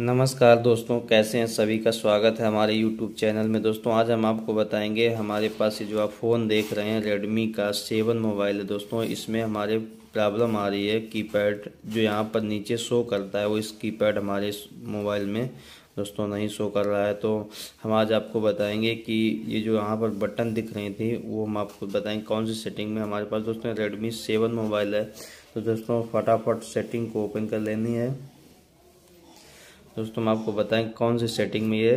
नमस्कार दोस्तों कैसे हैं सभी का स्वागत है हमारे YouTube चैनल में दोस्तों आज हम आपको बताएंगे हमारे पास ये जो आप फ़ोन देख रहे हैं रेडमी का सेवन मोबाइल है दोस्तों इसमें हमारे प्रॉब्लम आ रही है कीपैड जो यहाँ पर नीचे शो करता है वो इस कीपैड हमारे मोबाइल में दोस्तों नहीं शो कर रहा है तो हम आज आपको बताएंगे कि ये जो यहाँ पर बटन दिख रही थी वो हम आपको बताएंगे कौन सी सेटिंग में हमारे पास दोस्तों रेडमी सेवन मोबाइल है तो दोस्तों फटाफट सेटिंग को ओपन कर लेनी है दोस्तों हम आपको बताएं कौन से सेटिंग में ये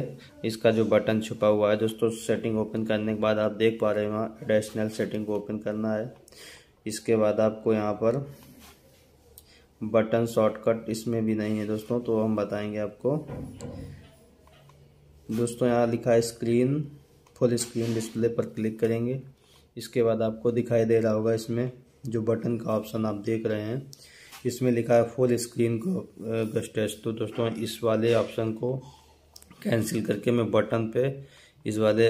इसका जो बटन छुपा हुआ है दोस्तों सेटिंग ओपन करने के बाद आप देख पा रहे हो एडिशनल सेटिंग को ओपन करना है इसके बाद आपको यहाँ पर बटन शॉर्टकट इसमें भी नहीं है दोस्तों तो हम बताएंगे आपको दोस्तों यहाँ लिखा है स्क्रीन फुल स्क्रीन डिस्प्ले पर क्लिक करेंगे इसके बाद आपको दिखाई दे रहा होगा इसमें जो बटन का ऑप्शन आप देख रहे हैं इसमें लिखा है फुल स्क्रीन गस्टेस्ट तो दोस्तों इस वाले ऑप्शन को कैंसिल करके मैं बटन पे इस वाले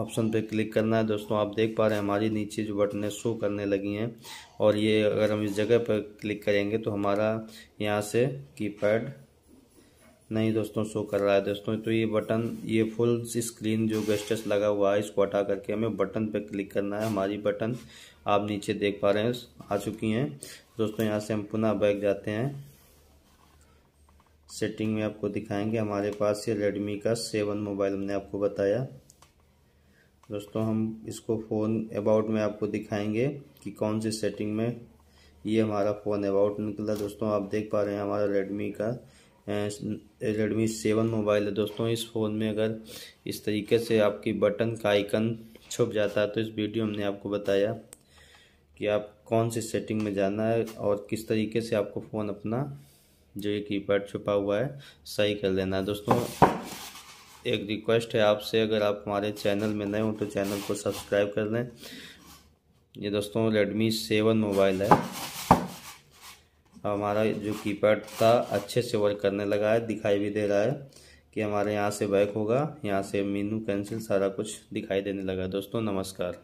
ऑप्शन पे क्लिक करना है दोस्तों आप देख पा रहे हैं हमारी नीचे जो है शो करने लगी हैं और ये अगर हम इस जगह पर क्लिक करेंगे तो हमारा यहाँ से कीपैड नहीं दोस्तों शो कर रहा है दोस्तों तो ये बटन ये फुल स्क्रीन जो गेस्टस लगा हुआ है इसको हटा करके हमें बटन पे क्लिक करना है हमारी बटन आप नीचे देख पा रहे हैं आ चुकी हैं दोस्तों यहाँ से हम पुनः बैग जाते हैं सेटिंग में आपको दिखाएंगे हमारे पास ये रेडमी का सेवन मोबाइल हमने आपको बताया दोस्तों हम इसको फ़ोन अबाउट में आपको दिखाएंगे कि कौन सी सेटिंग में ये हमारा फ़ोन अबाउट निकला दोस्तों आप देख पा रहे हैं हमारा रेडमी का रेडमी सेवन मोबाइल है दोस्तों इस फ़ोन में अगर इस तरीके से आपकी बटन का आइकन छुप जाता है तो इस वीडियो हमने आपको बताया कि आप कौन से सेटिंग में जाना है और किस तरीके से आपको फ़ोन अपना जो ये कीपैड छुपा हुआ है सही कर लेना है दोस्तों एक रिक्वेस्ट है आपसे अगर आप हमारे चैनल में नए हो तो चैनल को सब्सक्राइब कर लें ये दोस्तों रेडमी सेवन मोबाइल है हमारा जो कीपैड था अच्छे से वर्क करने लगा है दिखाई भी दे रहा है कि हमारे यहाँ से बैक होगा यहाँ से मीनू कैंसिल सारा कुछ दिखाई देने लगा दोस्तों नमस्कार